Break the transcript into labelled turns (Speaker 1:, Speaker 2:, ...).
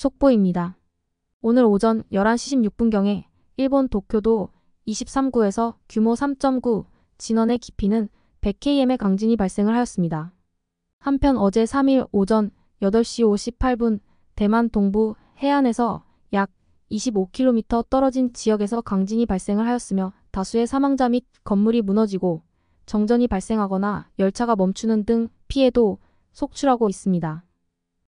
Speaker 1: 속보입니다. 오늘 오전 11시 16분경에 일본 도쿄도 23구에서 규모 3.9 진원의 깊이는 100km의 강진이 발생을 하였습니다. 한편 어제 3일 오전 8시 58분 대만 동부 해안에서 약 25km 떨어진 지역에서 강진이 발생을 하였으며 다수의 사망자 및 건물이 무너지고 정전이 발생하거나 열차가 멈추는 등 피해도 속출하고 있습니다.